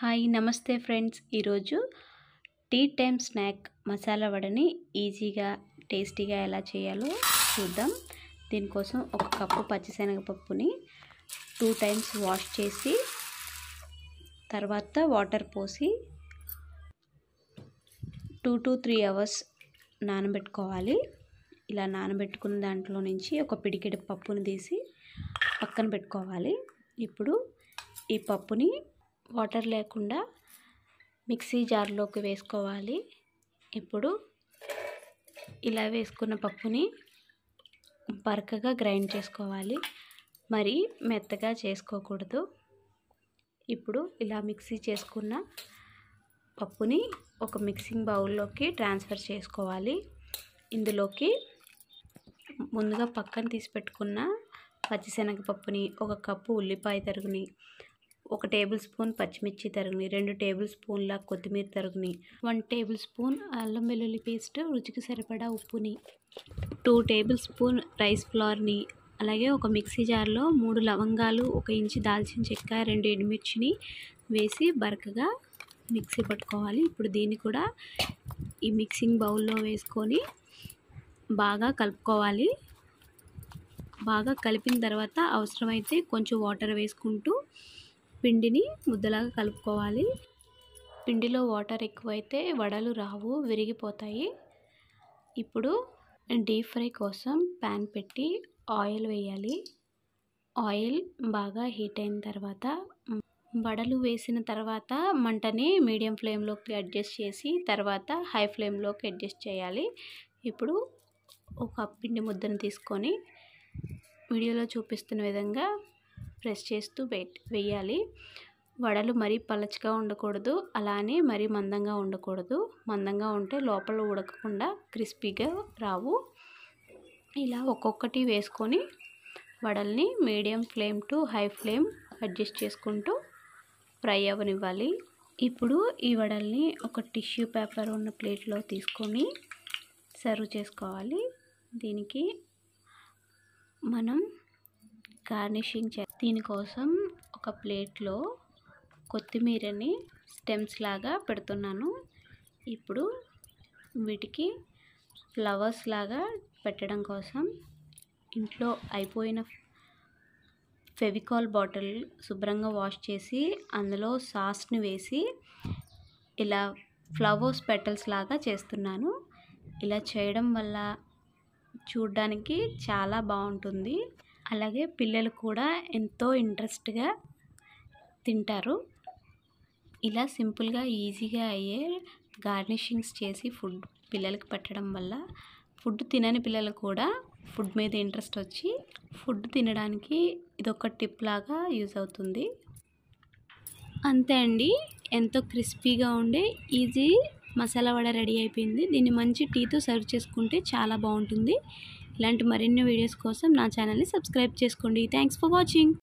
hi నమస్తే friends ఈరోజు tea time snack masala వడని ఈజీగా టేస్టీగా ఎలా చేయాలో చూద్దాం దీనికోసం ఒక కప్పు పచ్చిశనగపప్పుని టూ టైమ్స్ వాష్ చేసి తర్వాత వాటర్ పోసి టూ టు త్రీ అవర్స్ నానబెట్టుకోవాలి ఇలా నానబెట్టుకున్న దాంట్లో నుంచి ఒక పిడికిడి పప్పుని తీసి పక్కన పెట్టుకోవాలి ఇప్పుడు ఈ పప్పుని వాటర్ లేకుండా మిక్సీ జార్లోకి వేసుకోవాలి ఇప్పుడు ఇలా వేసుకున్న పప్పుని బరకగా గ్రైండ్ చేసుకోవాలి మరి మెత్తగా చేసుకోకూడదు ఇప్పుడు ఇలా మిక్సీ చేసుకున్న పప్పుని ఒక మిక్సింగ్ బౌల్లోకి ట్రాన్స్ఫర్ చేసుకోవాలి ఇందులోకి ముందుగా పక్కన తీసి పెట్టుకున్న పచ్చిశనగపప్పుని ఒక కప్పు ఉల్లిపాయ తరుగుని ఒక టేబుల్ స్పూన్ పచ్చిమిర్చి తరుగుని రెండు టేబుల్ స్పూన్ల కొత్తిమీర తరుగుని వన్ టేబుల్ స్పూన్ అల్లం వెల్లుల్లి పేస్ట్ రుచికి సరిపడా ఉప్పుని టూ టేబుల్ స్పూన్ రైస్ ఫ్లోర్ని అలాగే ఒక మిక్సీ జార్లో మూడు లవంగాలు ఒక ఇంచు దాల్చిన చెక్క రెండు ఎండుమిర్చిని వేసి బరకగా మిక్సీ పట్టుకోవాలి ఇప్పుడు దీన్ని కూడా ఈ మిక్సింగ్ బౌల్లో వేసుకొని బాగా కలుపుకోవాలి బాగా కలిపిన తర్వాత అవసరమైతే కొంచెం వాటర్ వేసుకుంటూ పిండిని ముద్దలాగా కలుపుకోవాలి పిండిలో వాటర్ ఎక్కువైతే వడలు రావు విరిగిపోతాయి ఇప్పుడు డీప్ ఫ్రై కోసం ప్యాన్ పెట్టి ఆయిల్ వేయాలి ఆయిల్ బాగా హీట్ అయిన తర్వాత వడలు వేసిన తర్వాత మంటని మీడియం ఫ్లేమ్లోకి అడ్జస్ట్ చేసి తర్వాత హై ఫ్లేమ్లోకి అడ్జస్ట్ చేయాలి ఇప్పుడు ఒక పిండి ముద్దను తీసుకొని వీడియోలో చూపిస్తున్న విధంగా ప్రెస్ చేస్తూ వేయాలి వడలు మరీ పలచగా ఉండకూడదు అలానే మరీ మందంగా ఉండకూడదు మందంగా ఉంటే లోపల ఉడకకుండా క్రిస్పీగా రావు ఇలా ఒక్కొక్కటి వేసుకొని వడల్ని medium flame to high flame adjust చేసుకుంటూ ఫ్రై అవ్వనివ్వాలి ఇప్పుడు ఈ వడల్ని ఒక టిష్యూ పేపర్ ఉన్న ప్లేట్లో తీసుకొని సర్వ్ చేసుకోవాలి దీనికి మనం గార్నిషింగ్ చే దీనికోసం ఒక ప్లేట్లో కొత్తిమీరని స్టెమ్స్ లాగా పెడుతున్నాను ఇప్పుడు వీటికి ఫ్లవర్స్ లాగా పెట్టడం కోసం ఇంట్లో అయిపోయిన ఫెవికాల్ బాటిల్ శుభ్రంగా వాష్ చేసి అందులో సాస్ని వేసి ఇలా ఫ్లవర్స్ పెటల్స్ లాగా చేస్తున్నాను ఇలా చేయడం వల్ల చూడ్డానికి చాలా బాగుంటుంది అలాగే పిల్లలు కూడా ఎంతో ఇంట్రెస్ట్గా తింటారు ఇలా సింపుల్గా ఈజీగా అయ్యే గార్నిషింగ్స్ చేసి ఫుడ్ పిల్లలకి పెట్టడం వల్ల ఫుడ్ తినని పిల్లలు కూడా ఫుడ్ మీద ఇంట్రెస్ట్ వచ్చి ఫుడ్ తినడానికి ఇదొక టిప్ లాగా యూజ్ అవుతుంది అంతే అండి ఎంతో క్రిస్పీగా ఉండే ఈజీ మసాలా వడ రెడీ అయిపోయింది దీన్ని మంచి టీతో సర్వ్ చేసుకుంటే చాలా బాగుంటుంది ఇలాంటి మరిన్ని వీడియోస్ కోసం నా ఛానల్ని సబ్స్క్రైబ్ చేసుకోండి థ్యాంక్స్ ఫర్ వాచింగ్